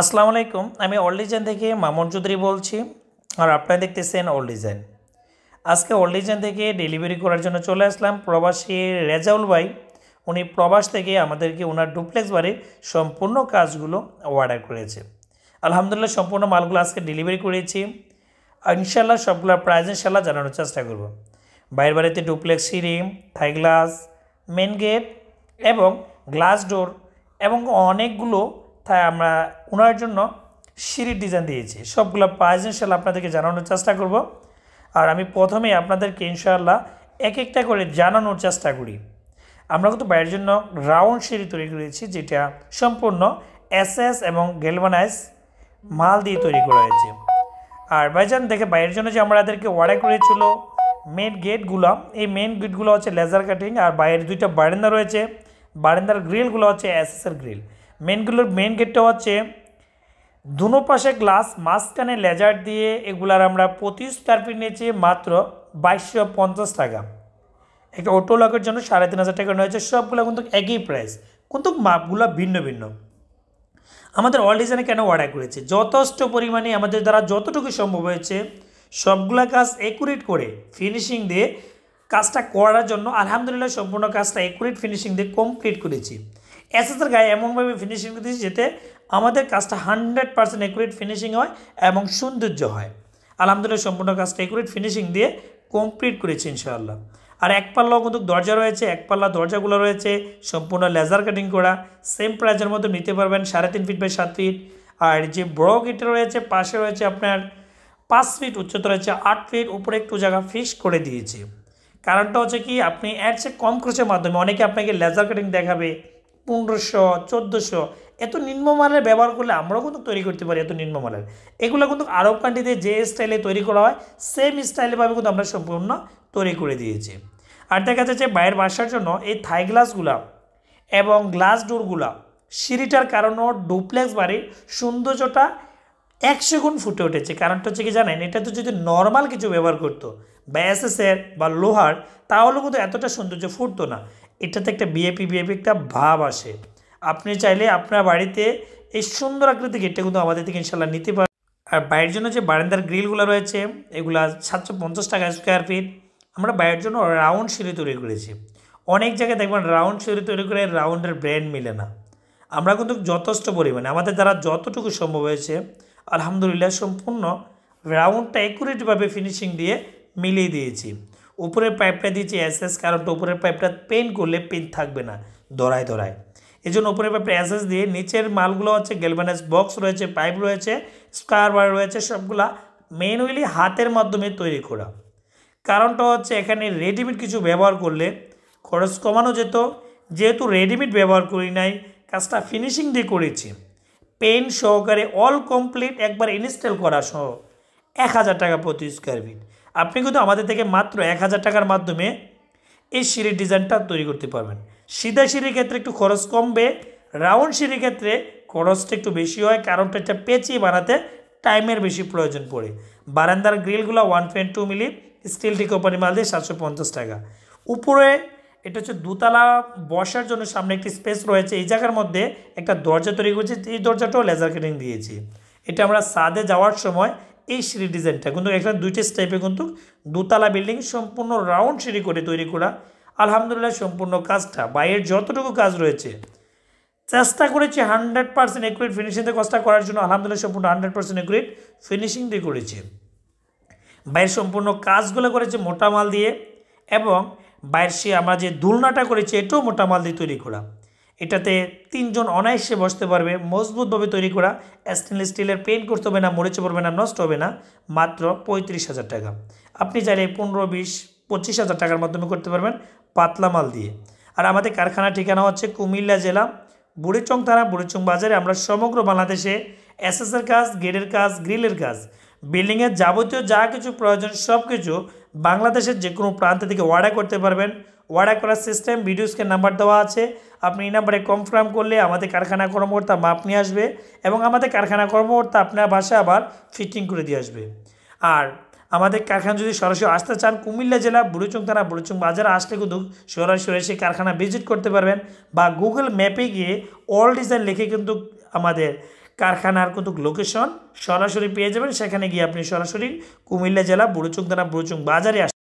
আসসালামু আলাইকুম আমি ওল্ড ডিজাইন থেকে মামুন চৌধুরী বলছি আর আপনারা দেখতেছেন ওল্ড ডিজাইন আজকে ওল্ড ডিজাইন থেকে ডেলিভারি করার জন্য চলে আসলাম প্রবাসী রেজাউল ভাই উনি প্রবাস থেকে আমাদেরকে ওনার ডুপ্লেক্স বাড়ির সম্পূর্ণ কাজগুলো অর্ডার করেছে আলহামদুলিল্লাহ সম্পূর্ণ মালগুলো আজকে ডেলিভারি করেছি ইনশাল্লাহ সবগুলোর প্রাইজ ইনশাল্লাহ জানানোর চেষ্টা করব বাইরের বাড়িতে ডুপ্লেক্স সিঁড়ি থাই গ্লাস মেন গেট এবং গ্লাস ডোর এবং অনেকগুলো তাই আমরা ওনার জন্য সিঁড়ির ডিজাইন দিয়েছি সবগুলো প্রাইজেন্সিয়াল আপনাদেরকে জানানোর চেষ্টা করব আর আমি প্রথমেই আপনাদেরকে ইনশাআল্লাহ এক একটা করে জানানোর চেষ্টা করি আমরা কিন্তু বাইরের জন্য রাউন্ড সিঁড়ি তৈরি করেছি যেটা সম্পূর্ণ এসএস এবং গেলভানাইজ মাল দিয়ে তৈরি করা হয়েছে আর বাইজান দেখে বাইরের জন্য যে আমরা এদেরকে অর্ডার করেছিল মেন গেটগুলো এই মেন গেটগুলো হচ্ছে লেজার কাটিং আর বাইরের দুইটা বারান্দা রয়েছে বারান্দার গ্রিলগুলো হচ্ছে এসএসের গ্রিল মেনগুলোর মেন গেটটা হচ্ছে দুনো পাশে গ্লাস মাঝখানে লেজার দিয়ে এগুলার আমরা পঁচিশ স্কোয়ার ফিট নিয়েছি মাত্র বাইশশো পঞ্চাশ টাকা একটা অটো লকের জন্য সাড়ে তিন হাজার টাকা রয়েছে সবগুলো কিন্তু একই প্রাইস কিন্তু মাপগুলো ভিন্ন ভিন্ন আমাদের অল ডিজাইনে কেন অর্ডার করেছে যথেষ্ট পরিমাণে আমাদের দ্বারা যতটুকু সম্ভব হয়েছে সবগুলা কাজ একুরেট করে ফিনিশিং দিয়ে কাজটা করার জন্য আলহামদুলিল্লাহ সম্পূর্ণ কাজটা একুরেট ফিনিশিং দিয়ে কমপ্লিট করেছি অ্যাসেসের গায়ে এমনভাবে ফিনিশিং দিয়েছি যাতে আমাদের কাজটা হান্ড্রেড পার্সেন্ট অ্যাকুরেট ফিনিশিং হয় এবং সৌন্দর্য হয় আলহামদুলিল্লাহ সম্পূর্ণ কাজটা অ্যাকুরেট ফিনিশিং দিয়ে কমপ্লিট করেছি ইনশাআল্লাহ আর এক পাল্লা কিন্তু দরজা রয়েছে এক পাল্লা দরজাগুলো রয়েছে সম্পূর্ণ লেজার কাটিং করা সেম প্রাইজের মতো নিতে পারবেন সাড়ে তিন ফিট বাই সাত ফিট আর যে বড় গেটে রয়েছে পাশে রয়েছে আপনার পাঁচ ফিট উচ্চতা রয়েছে আট ফিট উপরে একটু জায়গা ফিক্স করে দিয়েছে কারণটা হচ্ছে কি আপনি এর চেয়ে কম খরচের মাধ্যমে অনেকে আপনাকে লেজার কাটিং দেখাবে পনেরোশো চোদ্দোশো এত নিম্নমানের ব্যবহার করলে আমরাও কিন্তু তৈরি করতে পারি এত নিম্নমানের এগুলো কিন্তু আরব কান্ট্রিতে যে স্টাইলে তৈরি করা হয় সেম স্টাইলেভাবে কিন্তু আমরা সম্পূর্ণ তৈরি করে দিয়েছি আর দেখা যাচ্ছে বাইরের বাসার জন্য এই থাই গ্লাসগুলা এবং গ্লাস ডোরগুলা সিঁড়িটার কারণেও ডুপ্লেক্স বাড়ির সৌন্দর্যটা একশো গুণ ফুটে উঠেছে কারণটা হচ্ছে কি জানেন এটা তো যদি নর্মাল কিছু ব্যবহার করতো বা এসএসের বা লোহার তাহলে কিন্তু এতটা সৌন্দর্য ফুটতো না এটাতে একটা বিএপি বিএপি একটা ভাব আসে আপনি চাইলে আপনার বাড়িতে এই সুন্দর আকৃতি গেটটা কিন্তু আমাদের থেকে ইনশাল্লাহ নিতে পারেন আর বাইরের জন্য যে বারান্দার গ্রিলগুলো রয়েছে এগুলো সাতশো পঞ্চাশ টাকা স্কোয়ার ফিট আমরা বাইরের জন্য রাউন্ড সিঁড়ি তৈরি করেছি অনেক জায়গায় দেখবেন রাউন্ড সিঁড়ি তৈরি করে রাউন্ডের ব্র্যান্ড মিলে না আমরা কিন্তু যথেষ্ট পরিমাণে আমাদের দ্বারা যতটুকু সম্ভব হয়েছে আলহামদুলিল্লাহ সম্পূর্ণ রাউন্ডটা অ্যাকুরেটভাবে ফিনিশিং দিয়ে মিলিয়ে দিয়েছি উপরের পাইপটা দিয়েছি অ্যাসেস কারণটা উপরের পাইপটা পেন করলে পেন থাকবে না দরায় দরায় এই জন্য উপরের পাইপটা এসএস দিয়ে নিচের মালগুলো হচ্ছে গেলভানাইজ বক্স রয়েছে পাইপ রয়েছে স্কোয়ার বার রয়েছে সবগুলা ম্যানুয়ালি হাতের মাধ্যমে তৈরি করা কারণটা হচ্ছে এখানে রেডিমেড কিছু ব্যবহার করলে খরচ কমানো যেত যেহেতু রেডিমেড ব্যবহার করি নাই কাজটা ফিনিশিং দিয়ে করেছি পেন সহকারে অল কমপ্লিট একবার ইনস্টল করা সহ এক হাজার টাকা প্রতি স্কোয়ার ফিট আপনি কিন্তু আমাদের থেকে মাত্র এক হাজার টাকার মাধ্যমে এই সিঁড়ির ডিজাইনটা তৈরি করতে পারবেন সিধা সিঁড়ির ক্ষেত্রে একটু খরচ কমবে রাউন্ড সিঁড়ির ক্ষেত্রে খরচটা একটু বেশি হয় কারণটা একটা পেঁচিয়ে বানাতে টাইমের বেশি প্রয়োজন পড়ে বারান্দার গ্রিলগুলো ওয়ান পয়েন্ট টু মিলি স্টিলটি কোম্পানি মাল দিয়ে সাতশো পঞ্চাশ টাকা উপরে এটা হচ্ছে দুতলা বসার জন্য সামনে একটি স্পেস রয়েছে এই জায়গার মধ্যে একটা দরজা তৈরি করেছে এই দরজাটাও লেজার কেটিং দিয়েছি এটা আমরা সাদে যাওয়ার সময় এই সিঁড়ি ডিজাইনটা কিন্তু এখানে দুইটা স্টেপে কিন্তু দুতলা বিল্ডিং সম্পূর্ণ রাউন্ড সিঁড়ি করে তৈরি করা আলহামদুলিল্লাহ সম্পূর্ণ কাজটা বাইরের যতটুকু কাজ রয়েছে চেষ্টা করেছি হান্ড্রেড পার্সেন্ট একুরেট ফিনিশিংতে কাজটা করার জন্য আলহামদুলিল্লাহ সম্পূর্ণ হান্ড্রেড পার্সেন্ট একুরেট ফিনিশিং দিয়ে করেছি বাইরের সম্পূর্ণ কাজগুলো করেছে মোটা মাল দিয়ে এবং বাইরের সে আমরা যে দুলনাটা করেছি এটাও মোটা মাল দিয়ে তৈরি করা এটাতে তিনজন অনায়াসে বসতে পারবে মজবুতভাবে তৈরি করা স্টেনলেস স্টিলের পেন করতে হবে না মরেচে পড়বে না নষ্ট হবে না মাত্র পঁয়ত্রিশ হাজার টাকা আপনি চাইলে পনেরো বিশ পঁচিশ হাজার টাকার মাধ্যমে করতে পারবেন পাতলা মাল দিয়ে আর আমাদের কারখানা ঠিকানা হচ্ছে কুমিল্লা জেলা বুড়িচং থানা বুড়িচং বাজারে আমরা সমগ্র বাংলাদেশে এসএসের কাজ গেটের কাজ গ্রিলের কাজ বিল্ডিংয়ের যাবতীয় যা কিছু প্রয়োজন সব কিছু বাংলাদেশের যে কোনো প্রান্ত থেকে অর্ডার করতে পারবেন অর্ডার করার সিস্টেম ভিডিওসকে নাম্বার দেওয়া আছে আপনি এই নাম্বারে কনফার্ম করলে আমাদের কারখানা কর্মকর্তা মাপ নিয়ে আসবে এবং আমাদের কারখানা কর্মকর্তা আপনার বাসায় আবার ফিটিং করে দিয়ে আসবে আর আমাদের কারখানা যদি সরাসরি আসতে চান কুমিল্লা জেলা বুড়িচুং থানা বুড়িচুং বাজারে আসলে কিন্তু সরাসরি সেই কারখানা ভিজিট করতে পারবেন বা গুগল ম্যাপে গিয়ে অল ডিজাইন লিখে কিন্তু আমাদের কারখানার কিন্তু লোকেশন সরাসরি পেয়ে যাবেন সেখানে গিয়ে আপনি সরাসরি কুমিল্লা জেলা বুড়িচুং থানা বুড়িচুং বাজারে